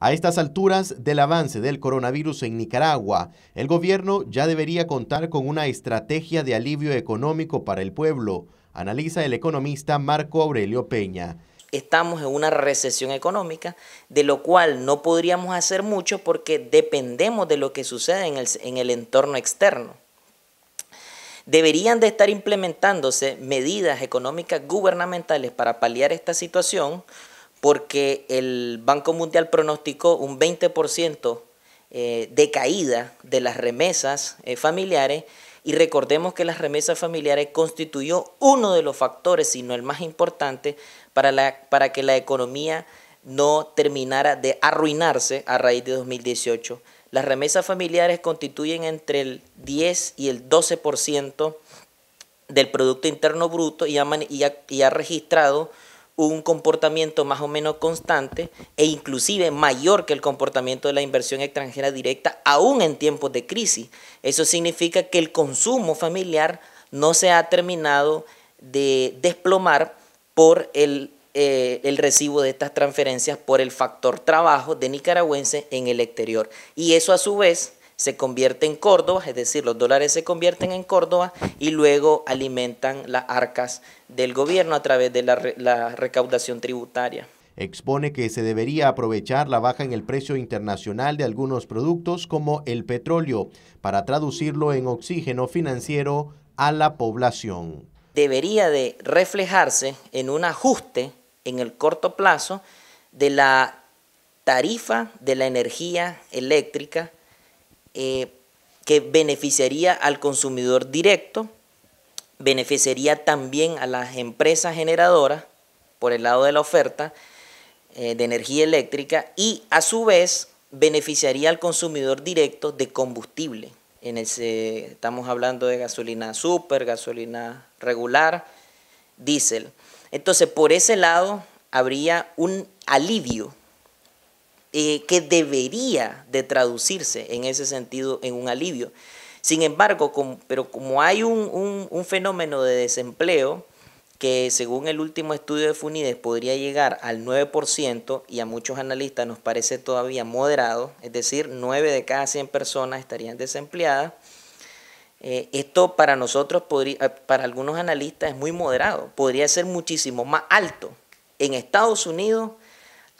A estas alturas del avance del coronavirus en Nicaragua, el gobierno ya debería contar con una estrategia de alivio económico para el pueblo, analiza el economista Marco Aurelio Peña. Estamos en una recesión económica, de lo cual no podríamos hacer mucho porque dependemos de lo que sucede en el, en el entorno externo. Deberían de estar implementándose medidas económicas gubernamentales para paliar esta situación, porque el Banco Mundial pronosticó un 20% eh, de caída de las remesas eh, familiares y recordemos que las remesas familiares constituyó uno de los factores, si no el más importante, para, que la economía no terminara de arruinarse a raíz de 2018. Las remesas familiares constituyen entre el 10 y el 12% del Producto Interno Bruto y y ha registrado un comportamiento más o menos constante e inclusive mayor que el comportamiento de la inversión extranjera directa aún en tiempos de crisis. Eso significa que el consumo familiar no se ha terminado de desplomar por el, eh, recibo de estas transferencias por el factor trabajo de nicaragüense en el exterior. Y eso a su vez se convierte en Córdoba, es decir, los dólares se convierten en Córdoba y luego alimentan las arcas del gobierno a través de la, recaudación tributaria. Expone que se debería aprovechar la baja en el precio internacional de algunos productos como el petróleo para traducirlo en oxígeno financiero a la población. Debería de reflejarse en un ajuste en el corto plazo de la tarifa de la energía eléctrica eh, que beneficiaría al consumidor directo, beneficiaría también a las empresas generadoras por el lado de la oferta eh, de energía eléctrica y a su vez beneficiaría al consumidor directo de combustible. En ese, estamos hablando de gasolina super, gasolina regular, diésel. Entonces, por ese lado habría un alivio eh, que debería de traducirse en ese sentido en un alivio. Sin embargo, pero como hay un, fenómeno de desempleo, que según el último estudio de Funides podría llegar al 9% y a muchos analistas nos parece todavía moderado, es decir, 9 de cada 100 personas estarían desempleadas. Eh, esto para nosotros, eh, para algunos analistas es muy moderado, podría ser muchísimo más alto. En Estados Unidos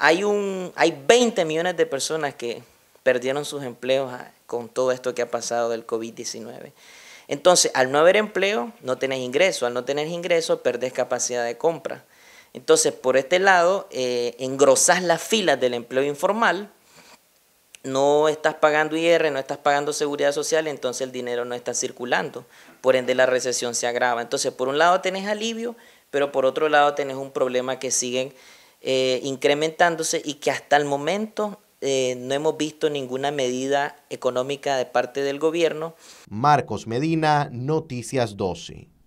hay, un, hay 20 millones de personas que perdieron sus empleos ah, con todo esto que ha pasado del COVID-19. Entonces, al no haber empleo, no tenés ingreso. Al no tener ingreso, perdés capacidad de compra. Entonces, por este lado, eh, engrosas las filas del empleo informal, no estás pagando IR, no estás pagando seguridad social, entonces el dinero no está circulando. Por ende, la recesión se agrava. Entonces, por un lado tenés alivio, pero por otro lado tenés un problema que siguen eh, incrementándose y que hasta el momento eh, no hemos visto ninguna medida económica de parte del gobierno. Marcos Medina, Noticias 12.